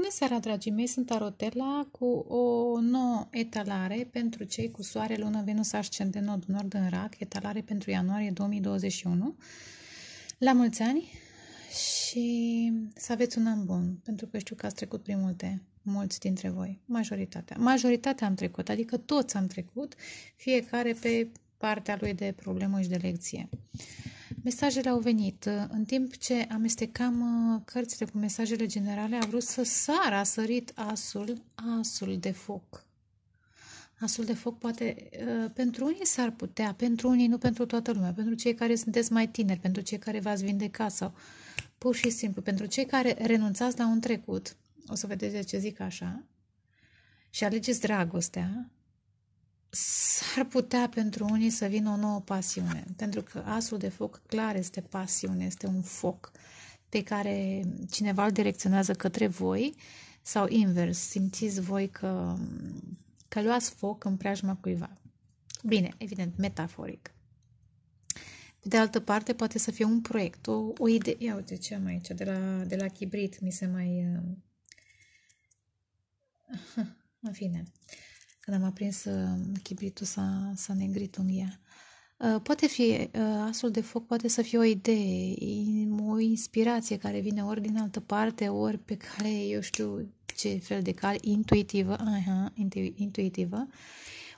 Bună seara, dragii mei! Sunt Arotela cu o nouă etalare pentru cei cu soare, lună, Venus, ascendent, nod, nord în rac, etalare pentru ianuarie 2021. La mulți ani și să aveți un an bun, pentru că știu că ați trecut prin multe, mulți dintre voi, majoritatea. Majoritatea am trecut, adică toți am trecut, fiecare pe partea lui de problemă și de lecție. Uh, Mesajele au venit. Uh, în timp ce amestecam uh, cărțile cu mesajele generale, a vrut să sară, a sărit asul, asul de foc. Asul de foc poate uh, pentru unii s-ar putea, pentru unii nu pentru toată lumea, pentru cei care sunteți mai tineri, pentru cei care v-ați vindecat sau pur și simplu, pentru cei care renunțați la un trecut, o să vedeți de ce zic așa, și alegeți dragostea, s-ar putea pentru unii să vină o nouă pasiune, pentru că asul de foc clar este pasiune, este un foc pe care cineva îl direcționează către voi sau invers, simțiți voi că, că luați foc în preajma cuiva. Bine, evident, metaforic. Pe de altă parte, poate să fie un proiect, o, o idee. Ia uite ce am aici, de la, de la chibrit mi se mai... Uh, în fine. Uh, când am aprins uh, chibritul s-a, s-a negrit în ea. Uh, poate fi, uh, asul de foc poate să fie o idee, o inspirație care vine ori din altă parte, ori pe cale, eu știu ce fel de cale, intuitivă, aha, intu- intuitivă,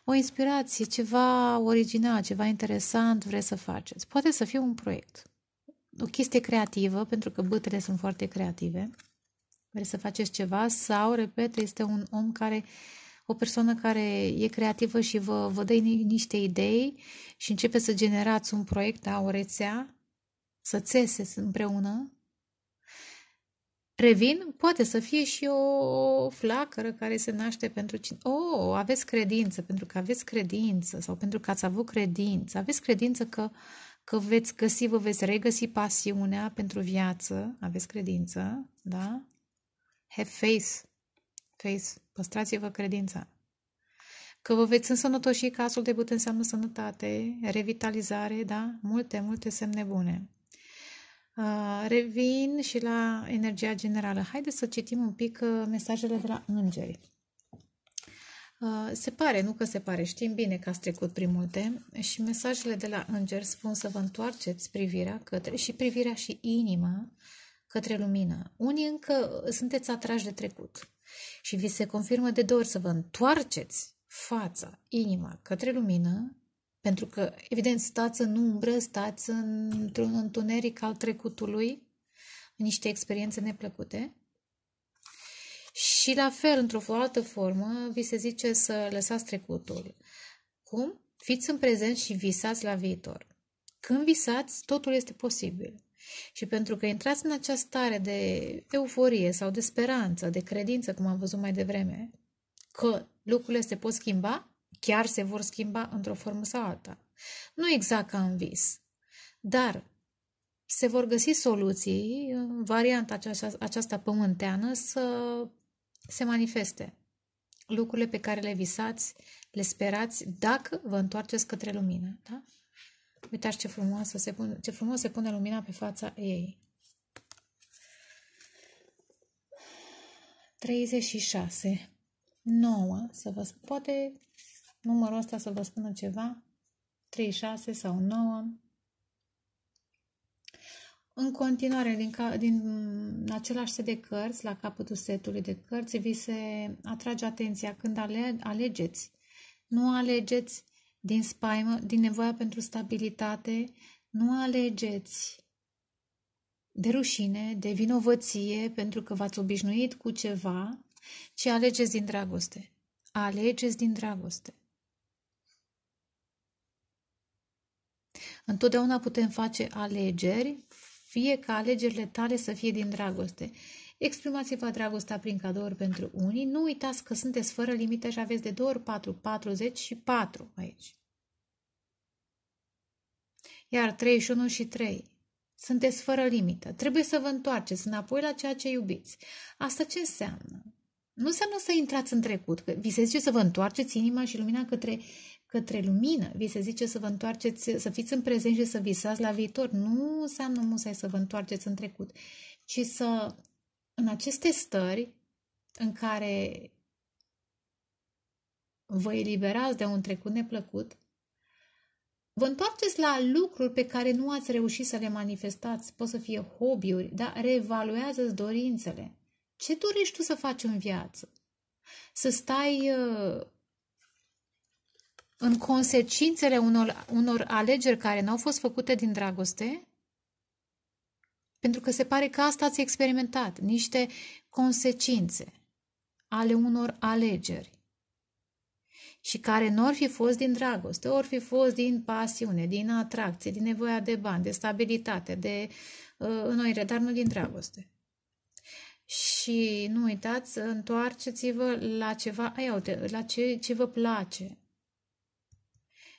o inspirație, ceva original, ceva interesant vreți să faceți. Poate să fie un proiect, o chestie creativă, pentru că bătele sunt foarte creative, vreți să faceți ceva sau, repet, este un om care uh, o persoană care e creativă și vă, vă dă niște idei și începe să generați un proiect, da, o rețea, să țese împreună, revin, poate să fie și o flacără care se naște pentru cine. Oh, aveți credință, pentru că aveți credință sau pentru că ați avut credință. Aveți credință că, că veți găsi, vă veți regăsi pasiunea pentru viață. Aveți credință, da? Have faith. Trăiți, păstrați-vă credința. Că vă veți însănătoși, casul de but înseamnă sănătate, revitalizare, da? Multe, multe semne bune. Uh, revin și la energia generală. Haideți să citim un pic uh, mesajele de la îngeri. Uh, se pare, nu că se pare, știm bine că ați trecut prin multe și mesajele de la îngeri spun să vă întoarceți privirea către, și privirea și inima către lumină. Unii încă sunteți atrași de trecut și vi se confirmă de două ori să vă întoarceți fața, inima către lumină, pentru că, evident, stați în umbră, stați într-un întuneric al trecutului, în niște experiențe neplăcute. Și la fel, într-o altă formă, vi se zice să lăsați trecutul. Cum? Fiți în prezent și visați la viitor. Când visați, totul este posibil. Și pentru că intrați în această stare de euforie sau de speranță, de credință, cum am văzut mai devreme, că lucrurile se pot schimba, chiar se vor schimba într-o formă sau alta. Nu exact ca în vis, dar se vor găsi soluții în varianta aceasta, aceasta pământeană să se manifeste lucrurile pe care le visați, le sperați, dacă vă întoarceți către lumină. Da? Uitați ce, frumos, se pun ce frumos se pune lumina pe fața ei. 36. 9. Să vă poate numărul ăsta să vă spună ceva. 36 sau 9. În continuare, din, ca, din același set de cărți, la capătul setului de cărți, vi se atrage atenția când ale, alegeți. Nu alegeți din spaimă, din nevoia pentru stabilitate, nu alegeți de rușine, de vinovăție, pentru că v-ați obișnuit cu ceva, ci alegeți din dragoste. Alegeți din dragoste. Întotdeauna putem face alegeri, fie ca alegerile tale să fie din dragoste. Exprimați-vă dragostea prin cadouri pentru unii. Nu uitați că sunteți fără limite și aveți de 2 ori 4, 4 aici. Iar 31 și 3. Sunteți fără limită. Trebuie să vă întoarceți înapoi la ceea ce iubiți. Asta ce înseamnă? Nu înseamnă să intrați în trecut. Că vi se zice să vă întoarceți inima și lumina către, către lumină. Vi se zice să vă întoarceți, să fiți în prezent și să visați la viitor. Nu înseamnă musai să vă întoarceți în trecut, ci să în aceste stări în care vă eliberați de un trecut neplăcut, vă întoarceți la lucruri pe care nu ați reușit să le manifestați. Pot să fie hobby-uri, dar reevaluează-ți dorințele. Ce dorești tu să faci în viață? Să stai uh, în consecințele unor, unor alegeri care n-au fost făcute din dragoste? Pentru că se pare că asta ați experimentat, niște consecințe ale unor alegeri și care nu ar fi fost din dragoste, ori fi fost din pasiune, din atracție, din nevoia de bani, de stabilitate, de uh, înnoire, dar nu din dragoste. Și nu uitați, întoarceți-vă la ceva, ai, uite, la ce, ce vă place.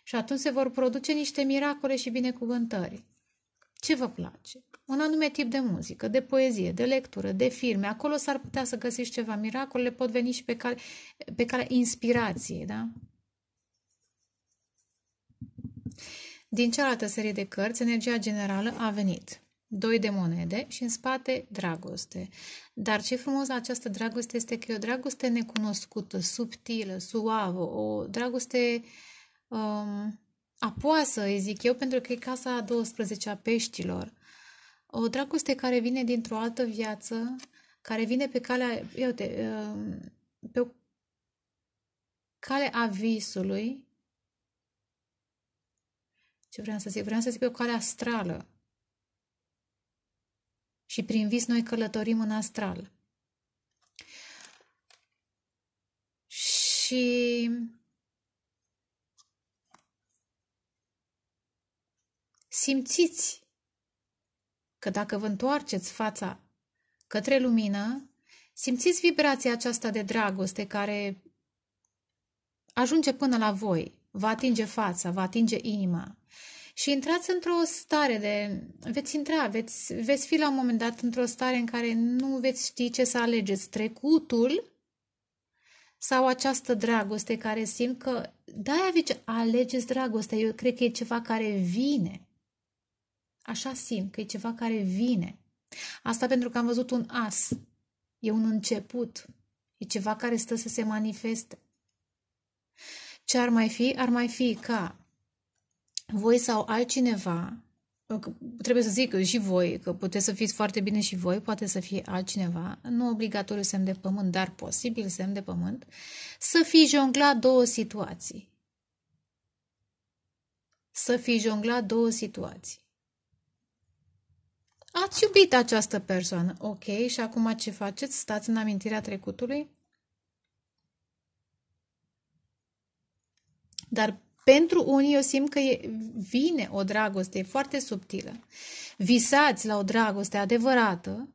Și atunci se vor produce niște miracole și binecuvântări. Ce vă place? un anume tip de muzică, de poezie, de lectură, de filme. Acolo s-ar putea să găsești ceva. Miracolele pot veni și pe care, pe care inspirație, da? Din cealaltă serie de cărți, energia generală a venit. Doi de monede și în spate dragoste. Dar ce frumos la această dragoste este că e o dragoste necunoscută, subtilă, suavă, o dragoste um, apoasă, îi zic eu, pentru că e casa a 12-a peștilor. O dragoste care vine dintr-o altă viață, care vine pe calea, ia uite, um, pe cale a visului, ce vreau să zic? Vreau să zic pe o cale astrală. Și prin vis noi călătorim în astral. Și simțiți că dacă vă întoarceți fața către lumină, simțiți vibrația aceasta de dragoste care ajunge până la voi, vă atinge fața, vă atinge inima și intrați într-o stare de... veți intra, veți, veți fi la un moment dat într-o stare în care nu veți ști ce să alegeți, trecutul sau această dragoste care simt că de-aia da, alegeți dragoste. eu cred că e ceva care vine. Așa simt că e ceva care vine. Asta pentru că am văzut un as. E un început. E ceva care stă să se manifeste. Ce ar mai fi? Ar mai fi ca voi sau altcineva, trebuie să zic că și voi, că puteți să fiți foarte bine și voi, poate să fie altcineva, nu obligatoriu semn de pământ, dar posibil semn de pământ, să fi jonglat două situații. Să fi jonglat două situații. Ați iubit această persoană, ok, și acum ce faceți? Stați în amintirea trecutului? Dar pentru unii eu simt că e, vine o dragoste e foarte subtilă. Visați la o dragoste adevărată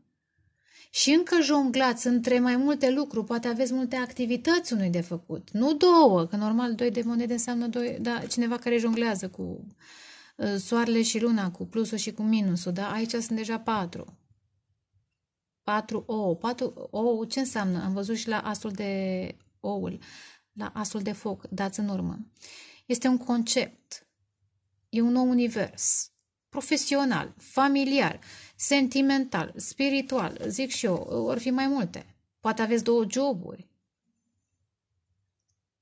și încă jonglați între mai multe lucruri, poate aveți multe activități unui de făcut, nu două, că normal doi de monede înseamnă doi, da, cineva care jonglează cu Ă, soarele și luna cu plusul și cu minusul, da? Aici sunt deja patru. Patru ou. Patru ou ce înseamnă? Am văzut și la asul de oul, la asul de foc, dați în urmă. Este un concept. E un nou univers. Profesional, familiar, sentimental, spiritual, zic și eu, or fi mai multe. Poate aveți două joburi,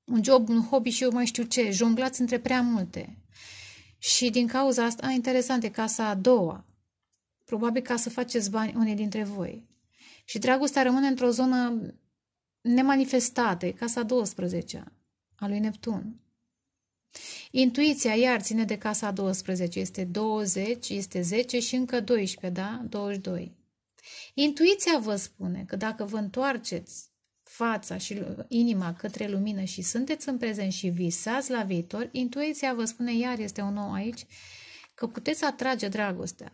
un job, un hobby și eu mai știu ce, jonglați între prea multe. Și din cauza asta, a, interesant, e casa a doua. Probabil ca să faceți bani unii dintre voi. Și dragostea rămâne într-o zonă nemanifestată, e casa 12 a a lui Neptun. Intuiția, iar, ține de casa 12. Este 20, este 10 și încă 12, da? 22. Intuiția vă spune că dacă vă întoarceți fața și inima către lumină și sunteți în prezent și visați la viitor, intuiția vă spune iar este un nou aici că puteți atrage dragostea.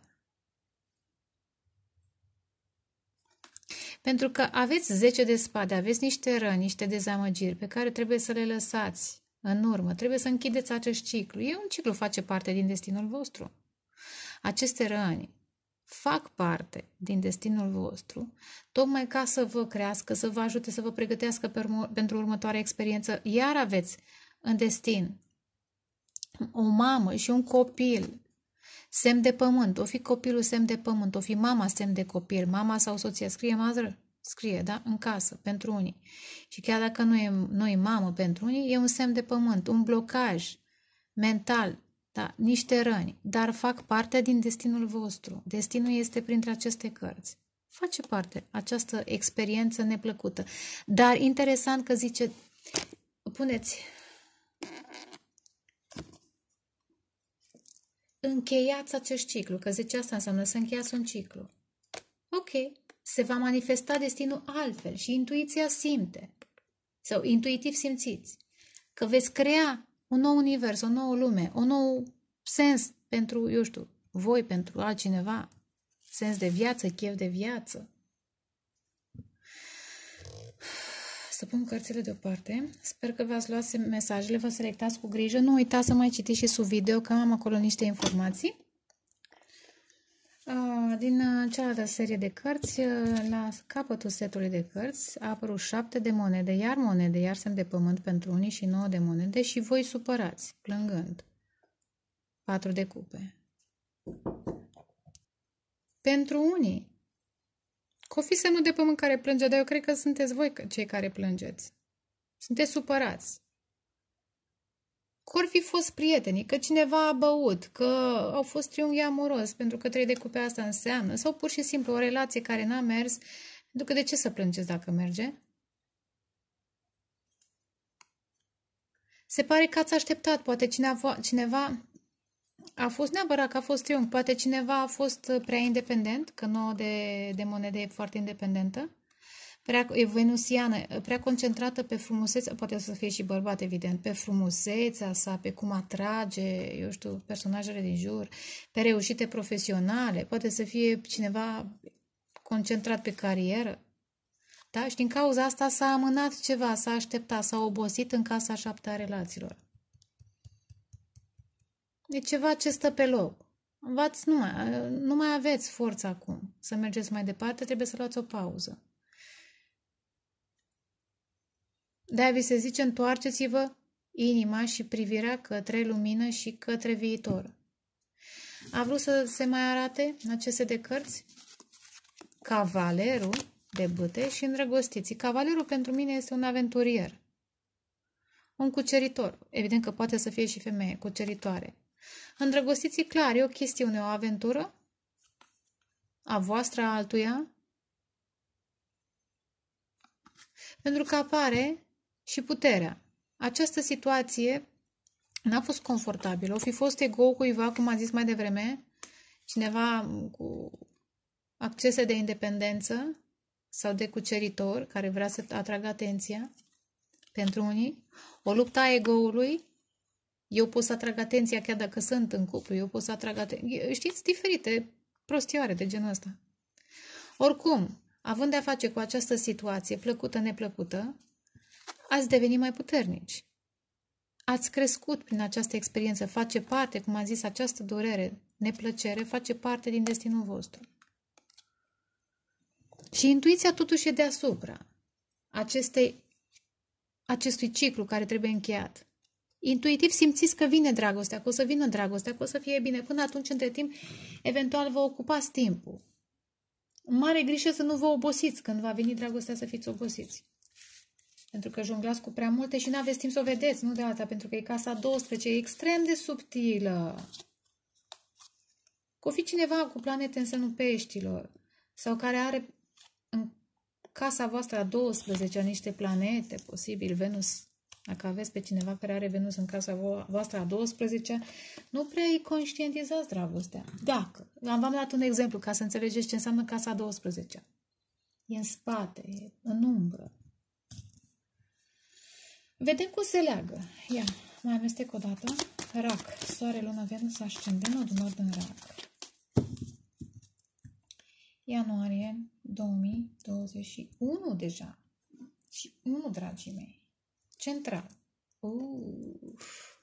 Pentru că aveți 10 de spade, aveți niște răni, niște dezamăgiri pe care trebuie să le lăsați în urmă. Trebuie să închideți acest ciclu. E un ciclu, face parte din destinul vostru. Aceste răni fac parte din destinul vostru, tocmai ca să vă crească, să vă ajute, să vă pregătească pe pentru următoarea experiență, iar aveți în destin o mamă și un copil, semn de pământ, o fi copilul semn de pământ, o fi mama semn de copil, mama sau soția, scrie mother, scrie, da, în casă, pentru unii. Și chiar dacă nu e, nu e mamă pentru unii, e un semn de pământ, un blocaj mental, da, niște răni, dar fac parte din destinul vostru. Destinul este printre aceste cărți. Face parte această experiență neplăcută. Dar interesant că zice, puneți încheiați acest ciclu, că zice asta înseamnă să încheiați un ciclu. Ok, se va manifesta destinul altfel și intuiția simte sau intuitiv simțiți că veți crea un nou univers, o nouă lume, un nou sens pentru, eu știu, voi, pentru altcineva, sens de viață, chef de viață. Să pun cărțile deoparte. Sper că v-ați luat mesajele, vă selectați cu grijă. Nu uitați să mai citiți și sub video, că am acolo niște informații. Din uh, cealaltă serie de cărți, uh, la capătul setului de cărți a apărut șapte de monede, iar monede, iar semn de pământ pentru unii și nouă de monede și voi supărați, plângând. Patru de cupe. Pentru unii. Cofi fi nu de pământ care plânge, dar eu cred că sunteți voi cei care plângeți. Sunteți supărați că ori fi fost prietenii, că cineva a băut, că au fost triunghi amoros, pentru că trei de cupe asta înseamnă, sau pur și simplu o relație care n-a mers, pentru că de ce să plângeți dacă merge? Se pare că ați așteptat, poate cineva, cineva a fost neapărat că a fost triunghi, poate cineva a fost prea independent, că nouă de, de monede e foarte independentă prea venusiană, prea concentrată pe frumusețea, poate să fie și bărbat, evident, pe frumusețea sa, pe cum atrage, eu știu, personajele din jur, pe reușite profesionale, poate să fie cineva concentrat pe carieră. Da? Și din cauza asta s-a amânat ceva, s-a așteptat, s-a obosit în casa șaptea a relațiilor. E ceva ce stă pe loc. V-ați, nu, mai, nu mai aveți forță acum să mergeți mai departe, trebuie să luați o pauză. de vi se zice întoarceți-vă inima și privirea către lumină și către viitor. A vrut să se mai arate în aceste de cărți cavalerul de băte și îndrăgostiții. Cavalerul pentru mine este un aventurier, un cuceritor. Evident că poate să fie și femeie cuceritoare. Îndrăgostiții, clar, e o chestiune, o aventură a voastră, a altuia, pentru că apare și puterea. Această situație n-a fost confortabilă. O fi fost ego cuiva, cum a zis mai devreme, cineva cu accese de independență sau de cuceritor care vrea să atragă atenția pentru unii, o luptă a ego-ului, eu pot să atrag atenția chiar dacă sunt în cuplu, eu pot să atrag atenția, știți, diferite prostioare de genul ăsta. Oricum, având de-a face cu această situație plăcută-neplăcută, ați devenit mai puternici. Ați crescut prin această experiență, face parte, cum am zis, această durere, neplăcere, face parte din destinul vostru. Și intuiția totuși e deasupra acestei, acestui ciclu care trebuie încheiat. Intuitiv simțiți că vine dragostea, că o să vină dragostea, că o să fie bine. Până atunci, între timp, eventual vă ocupați timpul. Mare grijă să nu vă obosiți când va veni dragostea să fiți obosiți. Pentru că jonglați cu prea multe și nu aveți timp să o vedeți, nu de alta, pentru că e casa 12, e extrem de subtilă. Cu fi cineva cu planete în sânul peștilor sau care are în casa voastră a 12 -a, niște planete, posibil Venus, dacă aveți pe cineva care are Venus în casa voastră a 12 -a, nu prea îi conștientizați dragostea. Dacă, v-am dat un exemplu ca să înțelegeți ce înseamnă casa 12 -a. E în spate, e în umbră. Vedem cum se leagă. Ia, mai amestec o dată. Rac, soare, lună, venus, ascendent, nodul nord în rac. Ianuarie 2021 deja. Și nu, dragii mei. Central. Uf.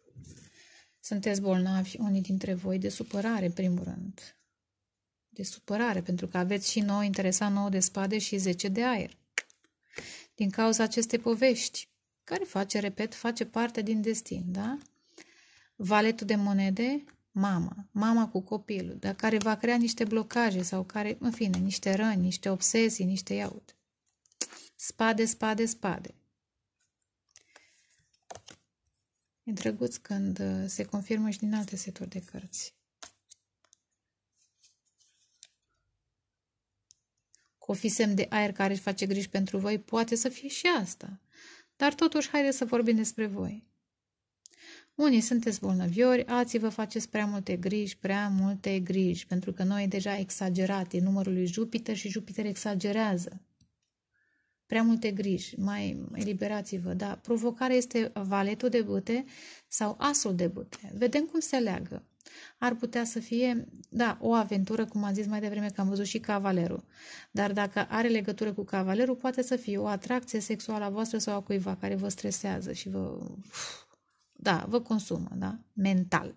Sunteți bolnavi, unii dintre voi, de supărare, în primul rând. De supărare, pentru că aveți și noi interesa nouă de spade și 10 de aer. Din cauza acestei povești, care face, repet, face parte din destin, da? Valetul de monede, mama, mama cu copilul, dar care va crea niște blocaje sau care, în fine, niște răni, niște obsesii, niște iaut. Spade, spade, spade. E drăguț când uh, se confirmă și din alte seturi de cărți. Cu o semn de aer care își face griji pentru voi, poate să fie și asta. Dar totuși, haideți să vorbim despre voi. Unii sunteți bolnăviori, alții vă faceți prea multe griji, prea multe griji, pentru că noi deja exagerat, e numărul lui Jupiter și Jupiter exagerează. Prea multe griji, mai eliberați-vă, da. Provocarea este valetul de bute sau asul de bute. Vedem cum se leagă ar putea să fie, da, o aventură, cum am zis mai devreme că am văzut și cavalerul. Dar dacă are legătură cu cavalerul, poate să fie o atracție sexuală a voastră sau a cuiva care vă stresează și vă, da, vă consumă, da, mental.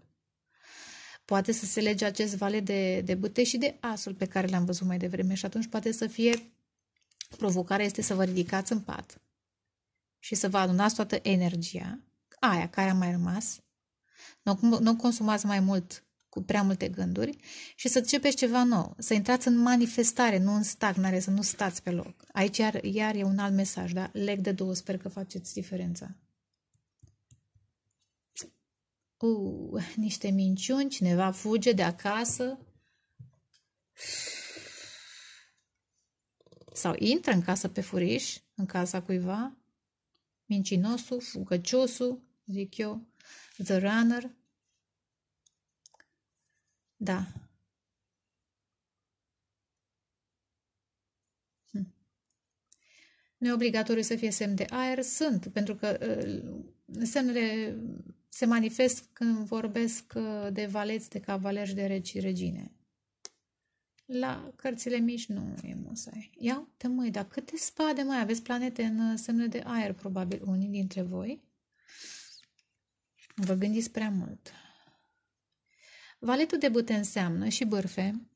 Poate să se lege acest vale de, de bute și de asul pe care l-am văzut mai devreme și atunci poate să fie provocarea este să vă ridicați în pat și să vă adunați toată energia, aia care a mai rămas, nu, nu consumați mai mult cu prea multe gânduri și să începeți ceva nou, să intrați în manifestare, nu în stagnare, să nu stați pe loc. Aici iar, iar e un alt mesaj, da? Leg de două, sper că faceți diferența. Uh, niște minciuni, cineva fuge de acasă sau intră în casă pe furiș, în casa cuiva, mincinosul, fugăciosul, zic eu, The Runner. Da. Hm. Nu e obligatoriu să fie semn de aer, sunt, pentru că uh, semnele se manifest când vorbesc uh, de valeți, de cavaleri, de regi și regine. La cărțile mici nu e musai. Ia uite măi, dar câte spade mai aveți planete în uh, semne de aer, probabil unii dintre voi. Vă gândiți prea mult. Valetul de bute înseamnă și bârfe.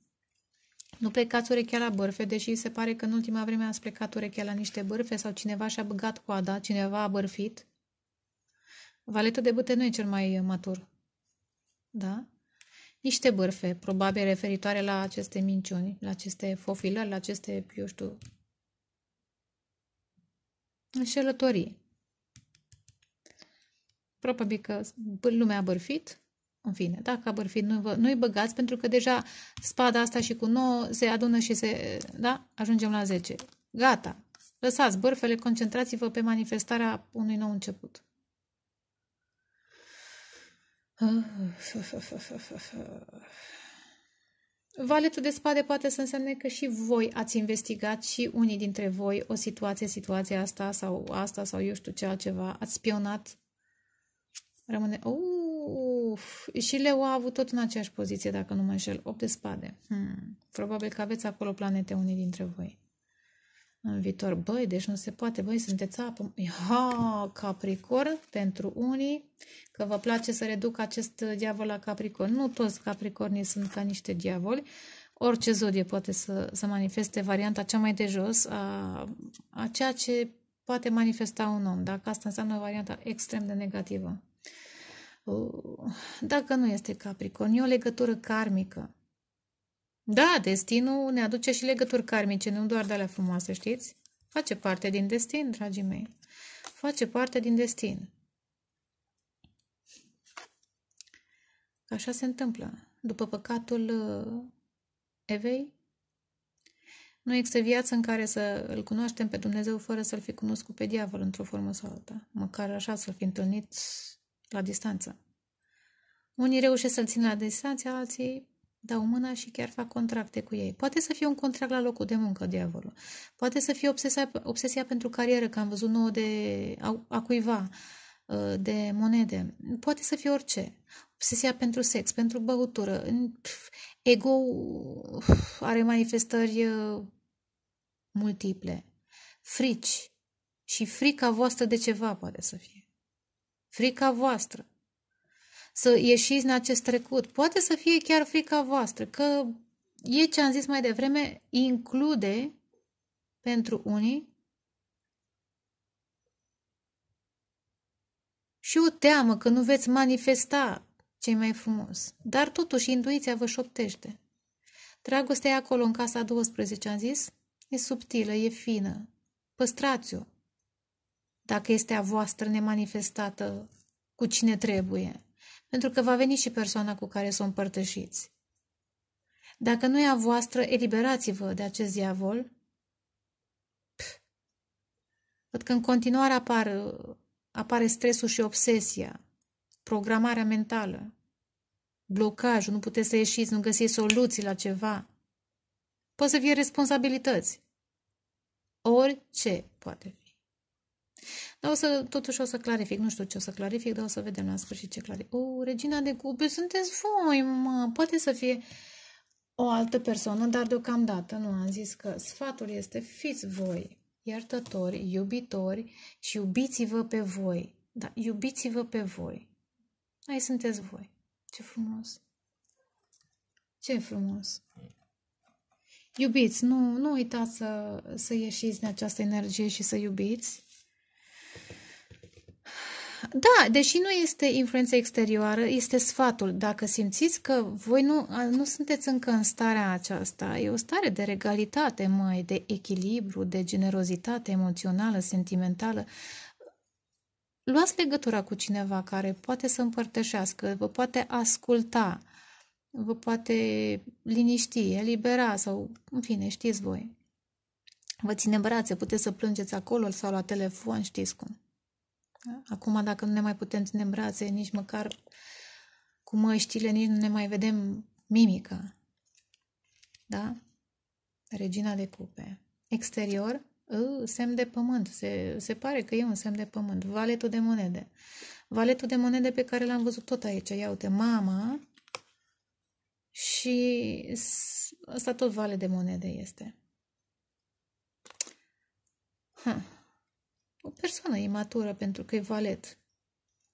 Nu plecați urechea la bârfe, deși se pare că în ultima vreme ați plecat urechea la niște bârfe sau cineva și-a băgat coada, cineva a bârfit. Valetul de bute nu e cel mai matur. Da? Niște bârfe, probabil referitoare la aceste minciuni, la aceste fofilări, la aceste, eu știu, înșelătorii probabil că lumea a bărfit, în fine, dacă a bărfit, nu-i, nu băgați, pentru că deja spada asta și cu 9 se adună și se, da, ajungem la 10. Gata, lăsați bărfele, concentrați-vă pe manifestarea unui nou început. Valetul de spade poate să însemne că și voi ați investigat și unii dintre voi o situație, situația asta sau asta sau eu știu ce altceva, ați spionat Rămâne... Uf! Și Leo a avut tot în aceeași poziție, dacă nu mă înșel. 8 de spade. Hmm. Probabil că aveți acolo planete unii dintre voi. În viitor. Băi, deci nu se poate. Băi, sunteți apă. Ha, Capricorn pentru unii. Că vă place să reduc acest diavol la Capricorn. Nu toți Capricornii sunt ca niște diavoli. Orice zodie poate să, să manifeste varianta cea mai de jos a, a ceea ce poate manifesta un om. Dacă asta înseamnă varianta extrem de negativă dacă nu este Capricorn, e o legătură karmică. Da, destinul ne aduce și legături karmice, nu doar de alea frumoase, știți? Face parte din destin, dragii mei. Face parte din destin. Așa se întâmplă. După păcatul uh, Evei, nu există viață în care să îl cunoaștem pe Dumnezeu fără să-l fi cunoscut pe diavol într-o formă sau alta. Măcar așa să-l fi întâlnit la distanță. Unii reușesc să-l țină la distanță, alții dau mâna și chiar fac contracte cu ei. Poate să fie un contract la locul de muncă, diavolul. Poate să fie obsesia, obsesia pentru carieră, că am văzut nouă de a, a cuiva, uh, de monede. Poate să fie orice. Obsesia pentru sex, pentru băutură. Ego are manifestări uh, multiple. Frici. Și frica voastră de ceva poate să fie frica voastră. Să ieșiți în acest trecut. Poate să fie chiar frica voastră, că e ce am zis mai devreme, include pentru unii și o teamă că nu veți manifesta ce mai frumos. Dar totuși intuiția vă șoptește. Dragostea e acolo în casa 12, am zis? E subtilă, e fină. Păstrați-o dacă este a voastră nemanifestată cu cine trebuie, pentru că va veni și persoana cu care să o împărtășiți. Dacă nu e a voastră, eliberați-vă de acest diavol. Văd că în continuare apar, apare stresul și obsesia, programarea mentală, blocajul, nu puteți să ieșiți, nu găsiți soluții la ceva. Poate să fie responsabilități. Orice poate fi. Dar o să, totuși o să clarific, nu știu ce o să clarific, dar o să vedem la sfârșit ce clarific. O, regina de cupe, sunteți voi, mă, poate să fie o altă persoană, dar deocamdată nu am zis că sfatul este fiți voi iertători, iubitori și iubiți-vă pe voi. Da, iubiți-vă pe voi. Ai sunteți voi. Ce frumos. Ce frumos. Iubiți, nu, nu uitați să, să ieșiți din această energie și să iubiți. Da, deși nu este influența exterioară, este sfatul. Dacă simțiți că voi nu, nu sunteți încă în starea aceasta, e o stare de regalitate mai, de echilibru, de generozitate emoțională, sentimentală. Luați legătura cu cineva care poate să împărtășească, vă poate asculta, vă poate liniști, elibera sau, în fine, știți voi. Vă ține brațe, puteți să plângeți acolo sau la telefon, știți cum. Acum, dacă nu ne mai putem ține în brațe, nici măcar cu măștile, nici nu ne mai vedem mimică. Da? Regina de cupe. Exterior, ă, semn de pământ. Se, se pare că e un semn de pământ. Valetul de monede. Valetul de monede pe care l-am văzut tot aici. Ia uite, mama și asta tot vale de monede este. Huh. O persoană imatură pentru că e valet.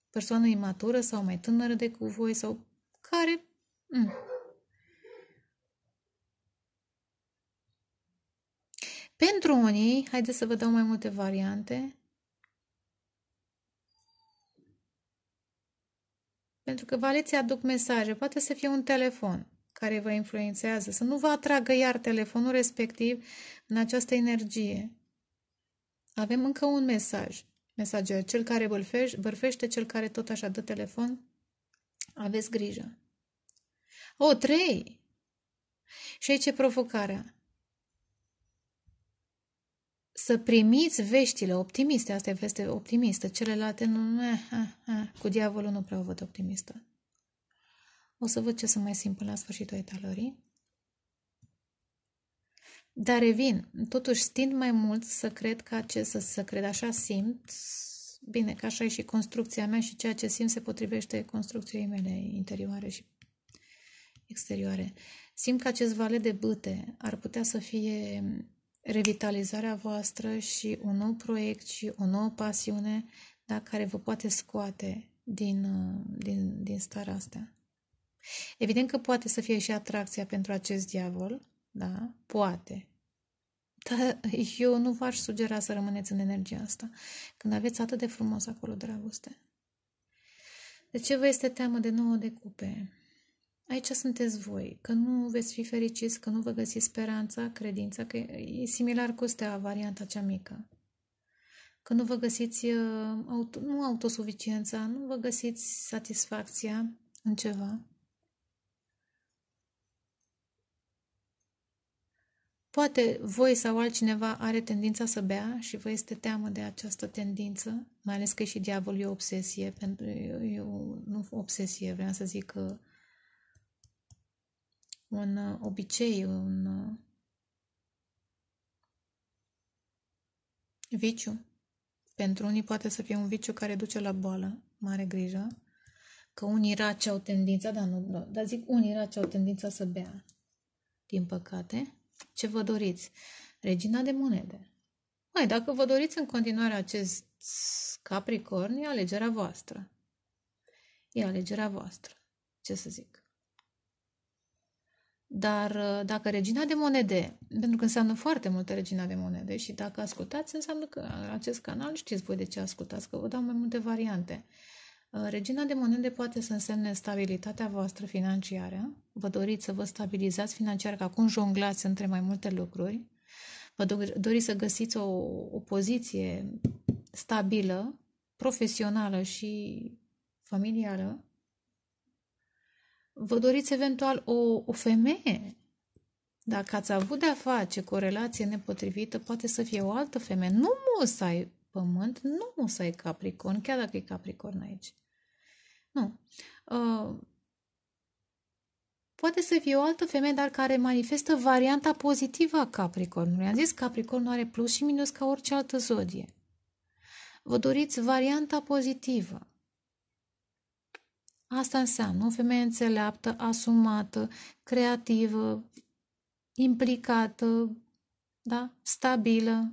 Persoană imatură sau mai tânără decât voi sau care... Mm. Pentru unii, haideți să vă dau mai multe variante. Pentru că valeții aduc mesaje. Poate să fie un telefon care vă influențează, să nu vă atragă iar telefonul respectiv în această energie. Avem încă un mesaj. Mesager, cel care vârfește, cel care tot așa dă telefon, aveți grijă. O, trei! Și aici e provocarea. Să primiți veștile optimiste, asta e veste optimistă, celelalte nu, ne, eh, ha, eh, ha. Eh. cu diavolul nu prea o văd optimistă. O să văd ce să mai simt până la sfârșitul etalorii. Dar revin, totuși tind mai mult să cred că acest, să, să cred așa simt, bine, că așa e și construcția mea și ceea ce simt se potrivește construcției mele interioare și exterioare. Simt că acest vale de bâte ar putea să fie revitalizarea voastră și un nou proiect și o nouă pasiune da, care vă poate scoate din, din, din starea asta. Evident că poate să fie și atracția pentru acest diavol, da? Poate. Dar eu nu v-aș sugera să rămâneți în energia asta, când aveți atât de frumos acolo dragoste. De ce vă este teamă de nouă de cupe? Aici sunteți voi, că nu veți fi fericiți, că nu vă găsiți speranța, credința, că e similar cu stea, varianta cea mică. Că nu vă găsiți uh, auto, nu autosuficiența, nu vă găsiți satisfacția în ceva. Poate voi sau altcineva are tendința să bea și vă este teamă de această tendință, mai ales că și diavolul e o obsesie, pentru, e o, nu obsesie, vreau să zic că un uh, obicei, un uh, viciu. Pentru unii poate să fie un viciu care duce la boală, mare grijă, că unii raci au tendința, dar nu, dar zic unii raci au tendința să bea, din păcate. Ce vă doriți? Regina de monede. Mai, dacă vă doriți în continuare acest Capricorn, e alegerea voastră. E alegerea voastră. Ce să zic? Dar ă, dacă regina de monede, pentru că înseamnă foarte multă regina de monede și dacă ascultați, înseamnă că acest canal știți voi de ce ascultați, că vă dau mai multe variante. Uh, Uh, Regina de monede poate să însemne stabilitatea voastră financiară. Vă doriți să vă stabilizați financiar, că acum jonglați între mai multe lucruri. Vă doriți să găsiți o, o poziție stabilă, profesională și familială. Vă doriți eventual o, o femeie. Dacă ați avut de-a face cu o relație nepotrivită, poate să fie o altă femeie. Nu musai pământ, nu musai capricorn, chiar dacă e capricorn aici. Nu. Ă, poate să fie o altă femeie, dar care manifestă varianta pozitivă a Capricornului. Am zis Capricornul are plus și minus ca orice altă zodie. Vă doriți varianta pozitivă. Asta înseamnă o femeie înțeleaptă, asumată, creativă, implicată, da? stabilă.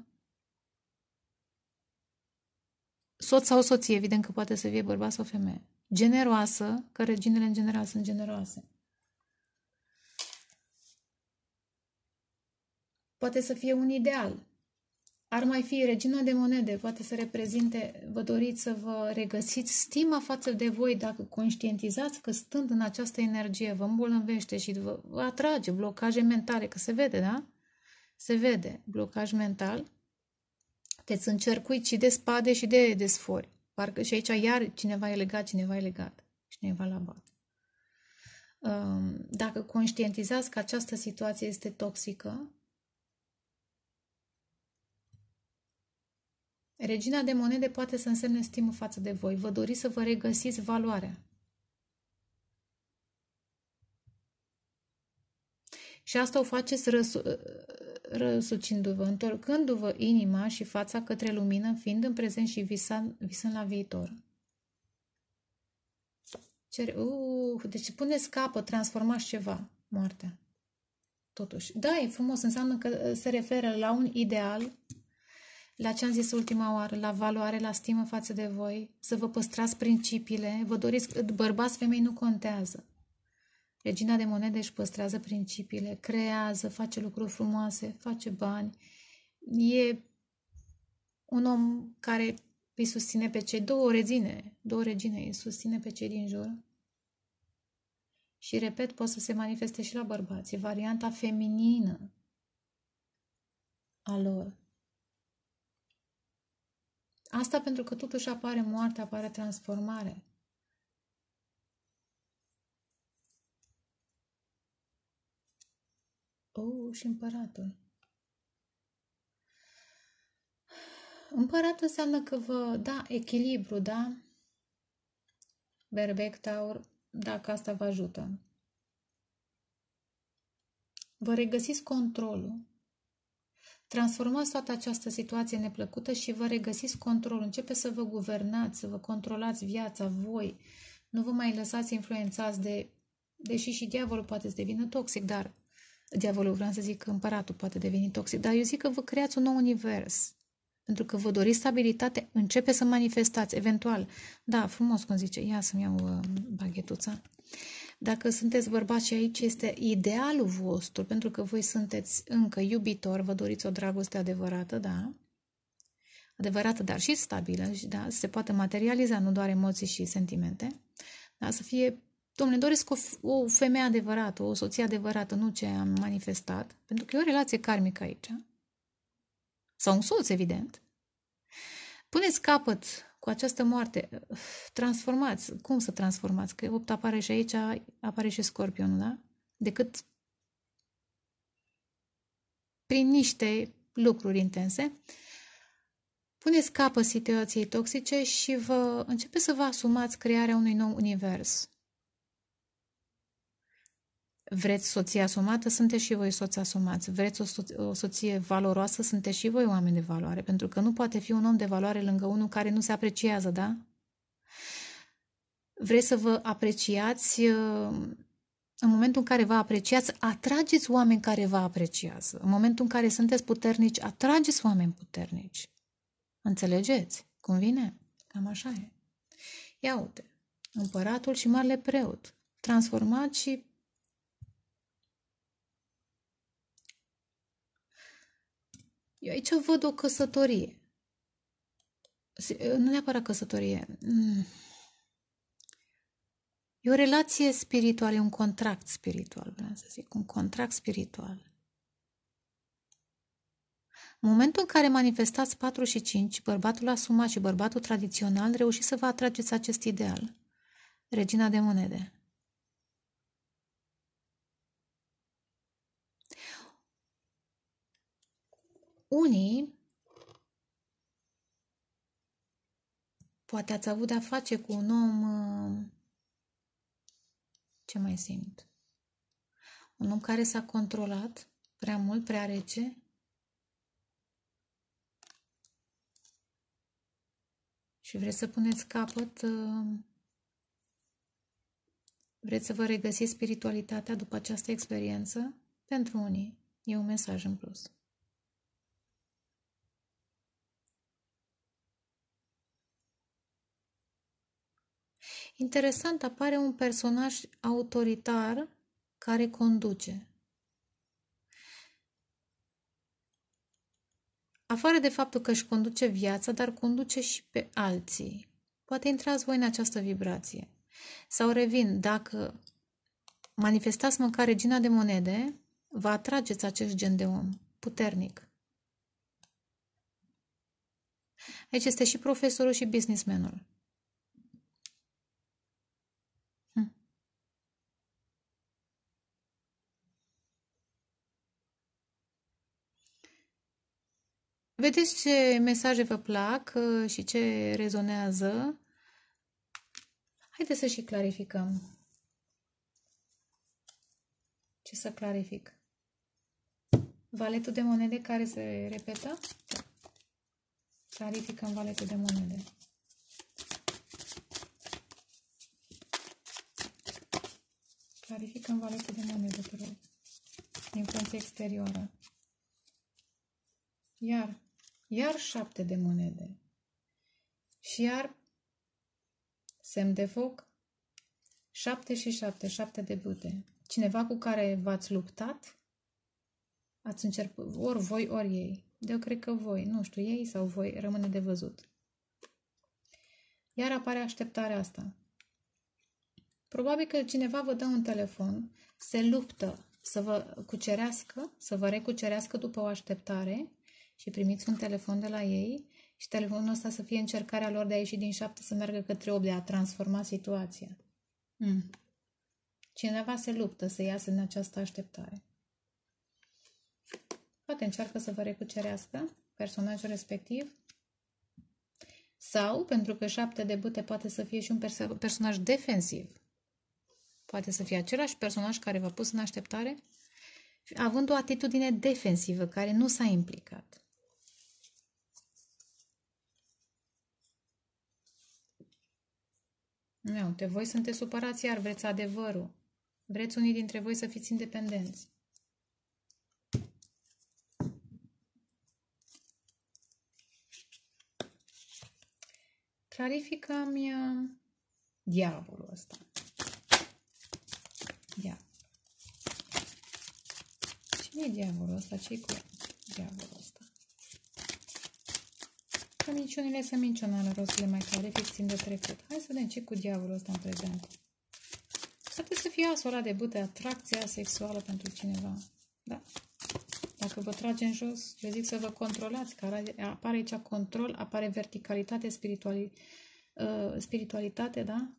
Soț sau soție, evident că poate să fie bărbat sau femeie generoasă, că reginele în general sunt generoase. Poate să fie un ideal. Ar mai fi regina de monede, poate să reprezinte, vă doriți să vă regăsiți stima față de voi dacă conștientizați că stând în această energie vă îmbolnăvește și vă, vă atrage blocaje mentale, că se vede, da? Se vede blocaj mental. Te încercuit și de spade și de, desfori. Parcă, și aici iar cineva e legat, cineva e legat, și cineva la bat. Um, dacă conștientizați că această situație este toxică, Regina de monede poate să însemne stimul față de voi. Vă doriți să vă regăsiți valoarea. Și asta o faceți răsucindu-vă, întorcându-vă inima și fața către lumină, fiind în prezent și visând, visând la viitor. Cere, uh, deci pune scapă, transformați ceva, moartea. Totuși, da, e frumos, înseamnă că uh, se referă la un ideal, la ce am zis ultima oară, la valoare, la stimă față de voi, să vă păstrați principiile, vă doriți, bărbați, femei, nu contează. Regina de monede își păstrează principiile, creează, face lucruri frumoase, face bani. E un om care îi susține pe cei două regine, două regine îi susține pe cei din jur. Și, repet, poate să se manifeste și la bărbați. E varianta feminină a lor. Asta pentru că totuși apare moarte, apare transformare. Oh, și împăratul. Împăratul înseamnă că vă da echilibru, da? Berbec, taur, dacă asta vă ajută. Vă regăsiți controlul. Transformați toată această situație neplăcută și vă regăsiți controlul. Începeți să vă guvernați, să vă controlați viața, voi. Nu vă mai lăsați influențați de... Deși și diavolul poate să devină toxic, dar diavolul, vreau să zic împăratul poate deveni toxic, dar eu zic că vă creați un nou univers. Pentru că vă doriți stabilitate, începe să manifestați, eventual. Da, frumos, cum zice, ia să-mi iau uh, baghetuța. Dacă sunteți bărbați și aici este idealul vostru, pentru că voi sunteți încă iubitor, vă doriți o dragoste adevărată, da? Adevărată, dar și stabilă, da? Se poate materializa, nu doar emoții și sentimente. Da? Să fie Domnule, doresc o, o femeie adevărată, o soție adevărată, nu ce am manifestat, pentru că e o relație karmică aici. Sau un soț, evident. Puneți capăt cu această moarte, transformați. Cum să transformați? Că 8 apare și aici, apare și scorpionul, da? Decât prin niște lucruri intense. Puneți capăt situației toxice și vă începeți să vă asumați crearea unui nou univers. Vreți soție asumată? Sunteți și voi soți asumați. Vreți o, so- o soție valoroasă? Sunteți și voi oameni de valoare. Pentru că nu poate fi un om de valoare lângă unul care nu se apreciază, da? Vreți să vă apreciați uh, în momentul în care vă apreciați, atrageți oameni care vă apreciază. În momentul în care sunteți puternici, atrageți oameni puternici. Înțelegeți? Cum vine? Cam așa e. Ia uite, împăratul și marele preot, transformat și Eu aici văd o căsătorie. Nu neapărat căsătorie. Mm. E o relație spirituală, e un contract spiritual, vreau să zic, un contract spiritual. În momentul în care manifestați 4 și 5, bărbatul asumat și bărbatul tradițional reușiți să vă atrageți acest ideal. Regina de monede. Unii poate ați avut de-a face cu un om uh, ce mai simt? Un om care s-a controlat prea mult, prea rece, și vreți să puneți capăt, uh, vreți să vă regăsiți spiritualitatea după această experiență? Pentru unii e un mesaj în plus. Interesant, apare un personaj autoritar care conduce. Afară de faptul că își conduce viața, dar conduce și pe alții. Poate intrați voi în această vibrație. Sau revin, dacă manifestați măcar regina de monede, vă atrageți acest gen de om puternic. Aici este și profesorul și businessmanul. Vedeți ce mesaje vă plac uh, și ce rezonează. Haideți să și clarificăm. Ce să clarific? Valetul de monede care se repetă? Clarificăm valetul de monede. Clarificăm valetul de monede, te rog. Influență exterioară. Iar iar șapte de monede. Și iar semn de foc, șapte și șapte, șapte de bute. Cineva cu care v-ați luptat, ați încercat, ori voi, ori ei. De eu cred că voi, nu știu, ei sau voi, rămâne de văzut. Iar apare așteptarea asta. Probabil că cineva vă dă un telefon, se luptă să vă cucerească, să vă recucerească după o așteptare și primiți un telefon de la ei și telefonul ăsta să fie încercarea lor de a ieși din șapte să meargă către 8, de a transforma situația. Mm. Cineva se luptă să iasă în această așteptare. Poate încearcă să vă recucerească personajul respectiv sau, pentru că șapte de bute poate să fie și un pers personaj defensiv. Poate să fie același personaj care v-a pus în așteptare, având o atitudine defensivă, care nu s-a implicat. Nu, uite, voi sunteți supărați iar, vreți adevărul. Vreți unii dintre voi să fiți independenți. Clarificăm uh, diavolul ăsta. Ia. Cine e diavolul ăsta? Ce-i cu diavolul ăsta? Că minciunile sunt minciunale, rostile mai clare, fix de trecut. Hai să vedem ce cu diavolul ăsta în prezent. Să ar să fie asola de bute, atracția sexuală pentru cineva. Da? Dacă vă trage în jos, eu zic să vă controlați, că apare aici control, apare verticalitate, spirituali, uh, spiritualitate, da?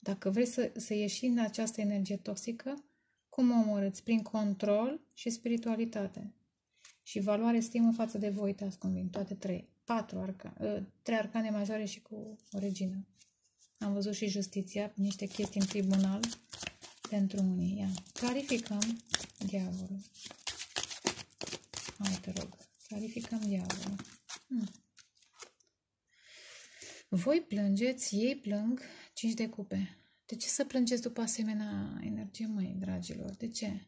Dacă vrei să, să ieși din această energie toxică, cum o omorâți? Prin control și spiritualitate. Și valoare, stimă față de voi, te-ați toate trei patru arca, ă, trei arcane majore și cu o regină. Am văzut și justiția, niște chestii în tribunal pentru unii. Ia. Clarificăm diavolul. Hai, te rog. Clarificăm diavolul. Hmm. Voi plângeți, ei plâng, cinci de cupe. De ce să plângeți după asemenea energie, măi, dragilor? De ce?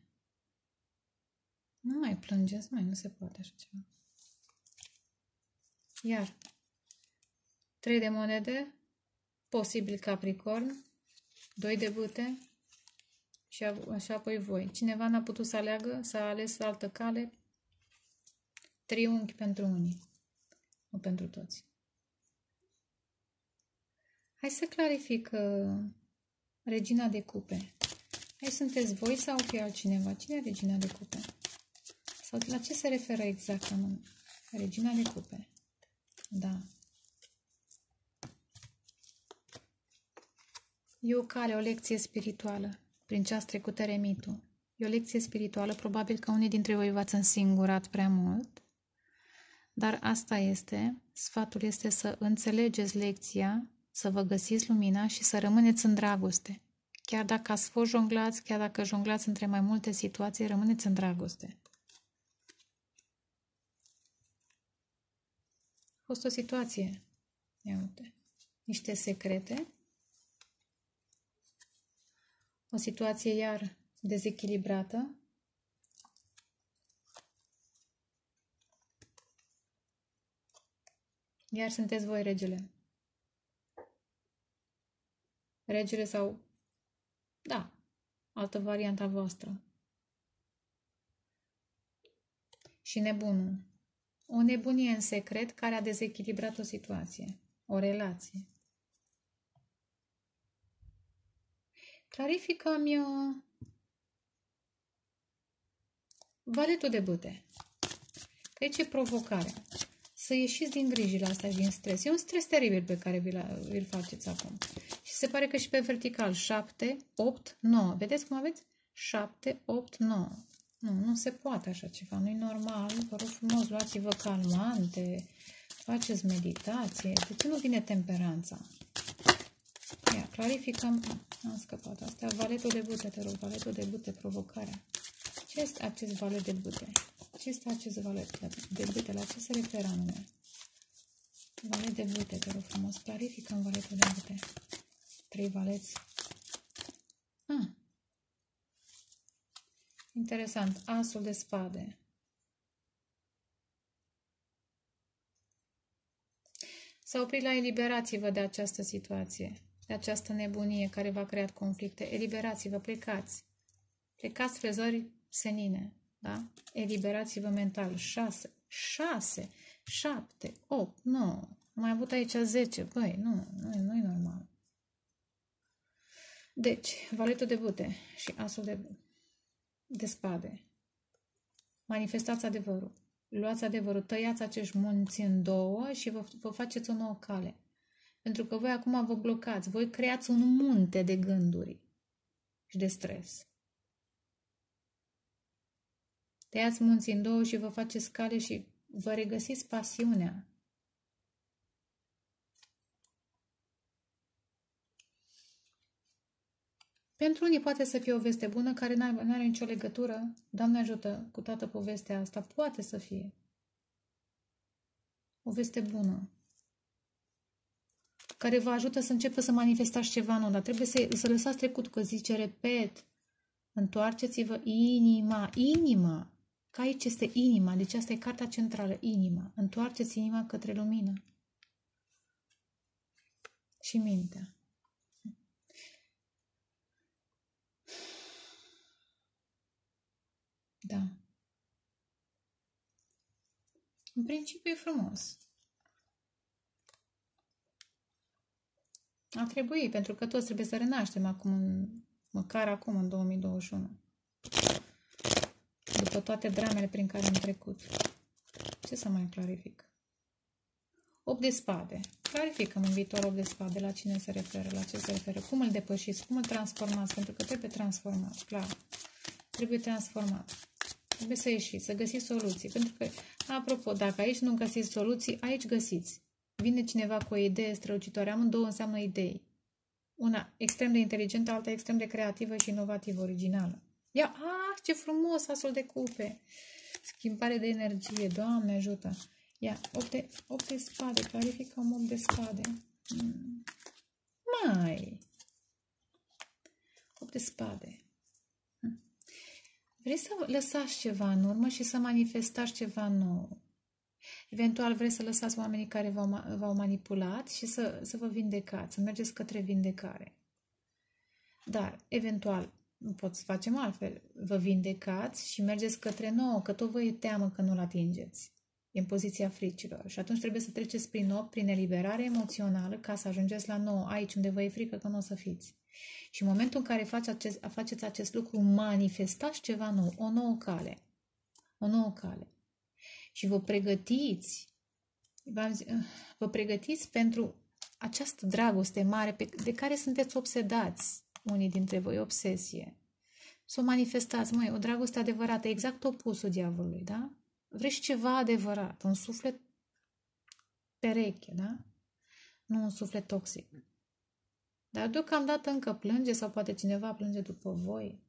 Nu mai plângeți, mai nu se poate așa ceva. Iar 3 de monede, posibil Capricorn, 2 de bâte și, așa și apoi voi. Cineva n-a putut să aleagă, s-a ales altă cale, triunghi pentru unii, nu pentru toți. Hai să clarific uh, regina de cupe. Aici sunteți voi sau fie altcineva? Cine e regina de cupe? Sau la ce se referă exact regina de cupe? Da. E o cale, o lecție spirituală prin ce ați trecut eremitul. E o lecție spirituală, probabil că unii dintre voi v-ați însingurat prea mult, dar asta este, sfatul este să înțelegeți lecția, să vă găsiți lumina și să rămâneți în dragoste. Chiar dacă ați fost jonglați, chiar dacă jonglați între mai multe situații, rămâneți în dragoste. fost o situație. Ia uite. Niște secrete. O situație iar dezechilibrată. Iar sunteți voi regele. Regele sau... Da, altă varianta voastră. Și nebunul. O nebunie în secret care a dezechilibrat o situație, o relație. Clarificăm eu uh, valetul de bâte. Deci e provocarea. Să ieșiți din grijile astea din stres. E un stres teribil pe care vi-l faceți acum. Și se pare că și pe vertical 7, 8, 9. Vedeți cum aveți? 7, 8, 9. Nu, nu se poate așa ceva, nu-i normal. Vă rog frumos, luați-vă calmante, faceți meditație. De ce nu vine temperanța? Ia, clarificăm. Am scăpat asta. Valetul de bute, te rog, valetul de bute, provocarea. Ce este acest valet de bute? Ce este acest valet de bute? La ce se referă anume? Valet de bute, te rog frumos, clarificăm valetul de bute. Trei valeți Interesant, asul de spade. S-a oprit la eliberați-vă de această situație, de această nebunie care v-a creat conflicte. Eliberați-vă, plecați. Plecați frezări senine, da? Eliberați-vă mental. 6, 6, 7, 8, 9. Am mai avut aici 10. Băi, nu, nu, nu e normal. Deci, valetul de bute și asul de bute despade. Manifestați adevărul. Luați adevărul, tăiați acești munți în două și vă, vă faceți o nouă cale. Pentru că voi acum vă blocați, voi creați un munte de gânduri și de stres. Tăiați munții în două și vă faceți cale și vă regăsiți pasiunea Pentru unii poate să fie o veste bună care nu are nicio legătură, Doamne ajută, cu toată povestea asta. Poate să fie. O veste bună care vă ajută să începe să manifestați ceva nou, dar trebuie să, să lăsați trecut, că zice, repet, întoarceți-vă inima, inima, că aici este inima, deci asta e cartea centrală, inima, întoarceți inima către lumină și mintea. Da. În principiu e frumos. A trebui, pentru că toți trebuie să renaștem acum, în, măcar acum, în 2021. După toate dramele prin care am trecut. Ce să mai clarific? 8 de spade. Clarificăm în viitor 8 de spade la cine se referă, la ce se referă, cum îl depășiți, cum îl transformați, pentru că trebuie transformat, clar. Trebuie transformat. Trebuie să ieșiți, să găsiți soluții. Pentru că, apropo, dacă aici nu găsiți soluții, aici găsiți. Vine cineva cu o idee strălucitoare. Amândouă înseamnă idei. Una extrem de inteligentă, alta extrem de creativă și inovativă, originală. Ia, ah, ce frumos, asul de cupe. Schimbare de energie, Doamne ajută. Ia, 8 8 de spade, clarifică un 8 de spade. Hmm. Mai. 8 de spade. Vrei să lăsați ceva în urmă și să manifestați ceva nou. Eventual vreți să lăsați oamenii care v-au, manipulat și să, să vă vindecați, să mergeți către vindecare. Dar, eventual, nu poți să facem altfel. Vă vindecați și mergeți către nouă, că tot vă e teamă că nu-l atingeți. E în poziția fricilor. Și atunci trebuie să treceți prin 8, prin eliberare emoțională, ca să ajungeți la 9, aici unde vă e frică că nu o să fiți. Și în momentul în care faceți acest, faceți acest lucru, manifestați ceva nou, o nouă cale. O nouă cale. Și vă pregătiți, uh, vă pregătiți pentru această dragoste mare pe, de care sunteți obsedați, unii dintre voi, obsesie. Să o manifestați, măi, o dragoste adevărată, exact opusul diavolului, da? Vrei ceva adevărat, un suflet pereche, da? Nu un suflet toxic. Dar deocamdată încă plânge sau poate cineva plânge după voi.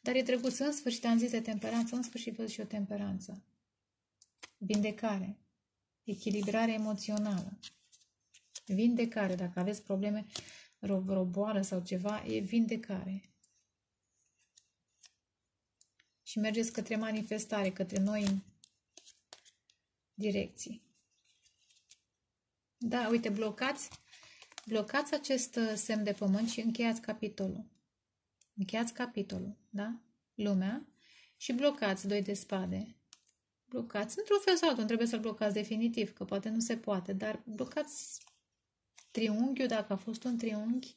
Dar e drăguț, în sfârșit am zis de temperanță, în sfârșit văd și o temperanță. Vindecare, echilibrare emoțională, vindecare. Dacă aveți probleme, vreo, vreo boală sau ceva, e vindecare și mergeți către manifestare, către noi direcții. Da, uite, blocați, blocați acest uh, semn de pământ și încheiați capitolul. Încheiați capitolul, da? Lumea și blocați doi de spade. Blocați într-un fel sau altul, nu trebuie să-l blocați definitiv, că poate nu se poate, dar blocați triunghiul, dacă a fost un triunghi,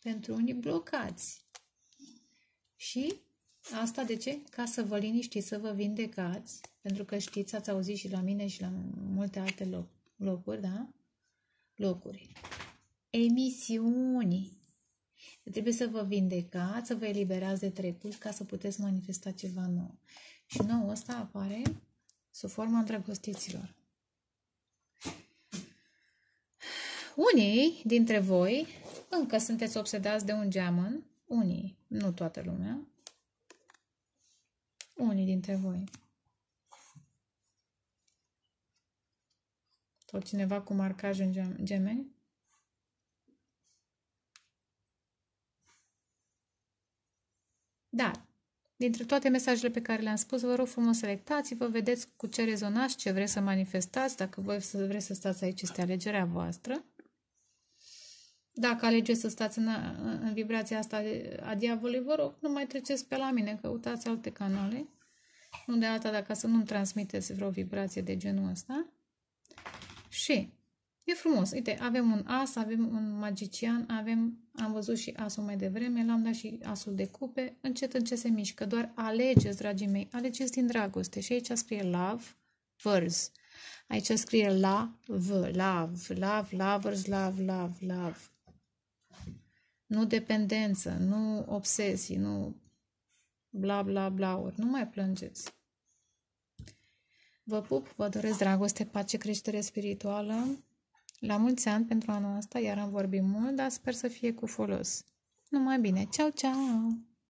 pentru unii blocați. Și Asta de ce? Ca să vă liniștiți, să vă vindecați, pentru că știți, ați auzit și la mine și la multe alte loc, locuri, da? Locuri. Emisiuni. Trebuie să vă vindecați, să vă eliberați de trecut ca să puteți manifesta ceva nou. Și nou ăsta apare sub forma îndrăgostiților. Unii dintre voi încă sunteți obsedați de un geamăn, unii, nu toată lumea, unii dintre voi. Sau cineva cu marcaj în gemeni. Da. dintre toate mesajele pe care le-am spus, vă rog frumos selectați, vă vedeți cu ce rezonați, ce vreți să manifestați, dacă voi să vreți să stați aici, este alegerea voastră. Dacă alegeți să stați în, în vibrația asta a diavolului, vă rog, nu mai treceți pe la mine, căutați alte canale. Nu de alta, dacă să nu-mi transmiteți vreo vibrație de genul ăsta. Și e frumos. Uite, avem un as, avem un magician, avem, am văzut și asul mai devreme, l-am dat și asul de cupe. Încet, încet se mișcă. Doar alegeți, dragii mei, alegeți din dragoste. Și aici scrie love, verse. Aici scrie la, v, love, love, lovers, love, love, love nu dependență, nu obsesii, nu bla bla bla ori. Nu mai plângeți. Vă pup, vă doresc dragoste, pace, creștere spirituală. La mulți ani pentru anul ăsta, iar am vorbit mult, dar sper să fie cu folos. Numai bine. Ceau, ceau!